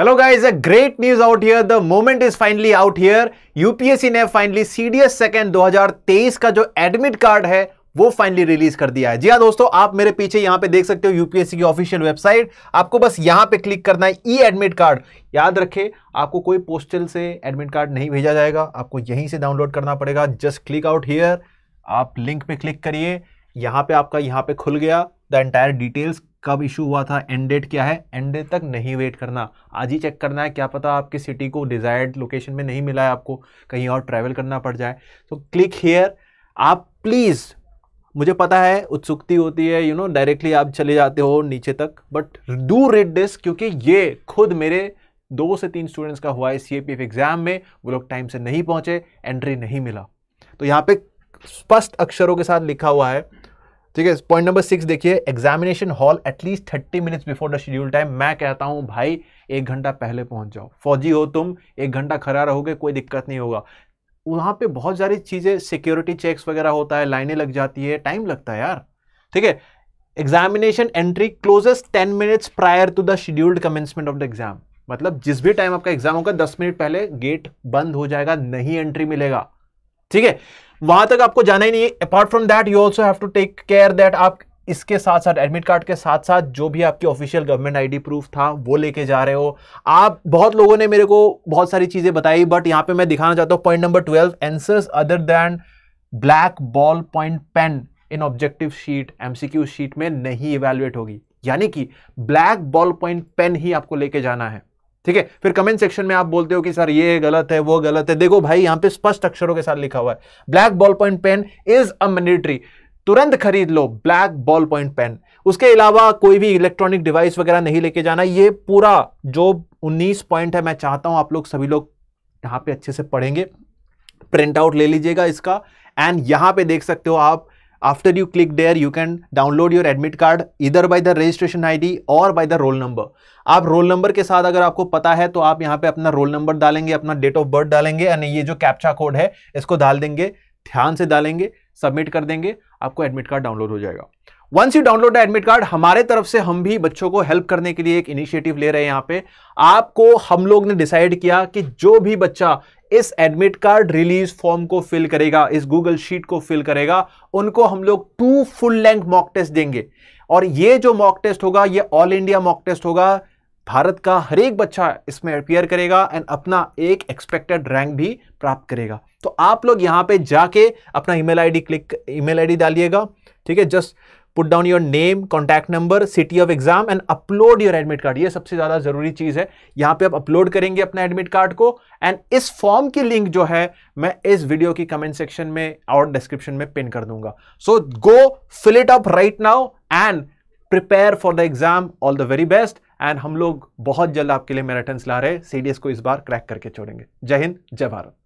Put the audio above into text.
Hello guys a great news out here the moment is finally out here UPSC ने finally CDS second 2023 का जो admit card है वो finally release कर दिया है जी हाँ दोस्तों आप मेरे पीछे यहां पे देख सकते हो यूपीएससी की ऑफिशियल वेबसाइट आपको बस यहां पे क्लिक करना है ई एडमिट कार्ड याद रखे आपको कोई पोस्टल से एडमिट कार्ड नहीं भेजा जाएगा आपको यहीं से डाउनलोड करना पड़ेगा जस्ट क्लिक आउट हियर आप लिंक पे क्लिक करिए यहाँ पे आपका यहाँ पे खुल गया द एंटायर डिटेल्स कब इशू हुआ था एंड डेट क्या है एंड डेट तक नहीं वेट करना आज ही चेक करना है क्या पता आपकी सिटी को डिज़ायर्ड लोकेशन में नहीं मिला है आपको कहीं और ट्रैवल करना पड़ जाए तो क्लिक हेयर आप प्लीज़ मुझे पता है उत्सुकती होती है यू नो डायरेक्टली आप चले जाते हो नीचे तक बट डू रीड दिस क्योंकि ये खुद मेरे दो से तीन स्टूडेंट्स का हुआ है सी एग्ज़ाम में वो लोग टाइम से नहीं पहुँचे एंट्री नहीं मिला तो यहाँ पे स्पष्ट अक्षरों के साथ लिखा हुआ है ठीक है पॉइंट नंबर सिक्स देखिए examination hall at least thirty minutes before the schedule time मैं कहता हूं भाई एक घंटा पहले पहुंच जाओ फौजी हो तुम एक घंटा खड़ा रहोगे कोई दिक्कत नहीं होगा वहां पे बहुत सारी चीज़ें सिक्योरिटी चेक्स वगैरह होता है लाइनें लग जाती है टाइम लगता है यार ठीक है examination entry closes ten minutes prior to the scheduled commencement of the exam मतलब जिस भी टाइम आपका एग्जाम होगा दस मिनट पहले गेट बंद हो जाएगा नहीं एंट्री मिलेगा ठीक है वहां तक आपको जाना ही नहीं है apart from that you also have to take care that आप इसके साथ साथ एडमिट कार्ड के साथ साथ जो भी आपकी ऑफिशियल गवर्नमेंट आईडी प्रूफ था वो लेके जा रहे हो आप बहुत लोगों ने मेरे को बहुत सारी चीज़ें बताई बट यहां पे मैं दिखाना चाहता हूं point number twelve answers other than black ball point pen in objective sheet MCQ sheet में नहीं इवेल्युएट होगी यानी कि ब्लैक बॉल पॉइंट पेन ही आपको लेके जाना है ठीक है फिर कमेंट सेक्शन में आप बोलते हो कि सर ये गलत है वो गलत है देखो भाई यहां पे स्पष्ट अक्षरों के साथ लिखा हुआ है black ball point pen is a mandatory तुरंत खरीद लो ब्लैक बॉल पॉइंट पेन उसके अलावा कोई भी इलेक्ट्रॉनिक डिवाइस वगैरह नहीं लेके जाना ये पूरा जो 19 पॉइंट है मैं चाहता हूं आप लोग सभी लोग यहां पे अच्छे से पढ़ेंगे प्रिंट आउट ले लीजिएगा इसका एंड यहां पे देख सकते हो आप After you click there, you can download your admit card either by the registration ID or by the roll number. आप रोल नंबर के साथ अगर आपको पता है तो आप यहाँ पे अपना रोल नंबर डालेंगे अपना डेट ऑफ बर्थ डालेंगे यानी ये जो कैप्चा कोड है इसको डाल देंगे ध्यान से डालेंगे सबमिट कर देंगे आपको एडमिट कार्ड डाउनलोड हो जाएगा once you download admit card हमारे तरफ से हम भी बच्चों को हेल्प करने के लिए एक इनिशिएटिव ले रहे हैं यहां पे आपको हम लोग ने डिसाइड किया कि जो भी बच्चा इस एडमिट कार्ड रिलीज फॉर्म को फिल करेगा इस गूगल शीट को फिल करेगा उनको हम लोग two full length mock test देंगे और ये जो मॉक टेस्ट होगा ये ऑल इंडिया मॉक टेस्ट होगा भारत का हर एक बच्चा इसमें अपियर करेगा एंड अपना एक एक्सपेक्टेड रैंक भी प्राप्त करेगा तो आप लोग यहां पे जाके अपना email ID click email ID डालिएगा ठीक है just put down your name contact number city of exam and upload your admit card ये सबसे ज़्यादा ज़रूरी चीज़ है यहाँ पे आप अपलोड करेंगे अपना एडमिट कार्ड को एंड इस फॉर्म की लिंक जो है मैं इस वीडियो की कमेंट सेक्शन में और डिस्क्रिप्शन में पिन कर दूंगा so go fill it up right now and prepare for the exam all the very best and हम लोग बहुत जल्द आपके लिए मैराथन ला रहे हैं सीडीएस को इस बार क्रैक करके छोड़ेंगे जय हिंद जय भारत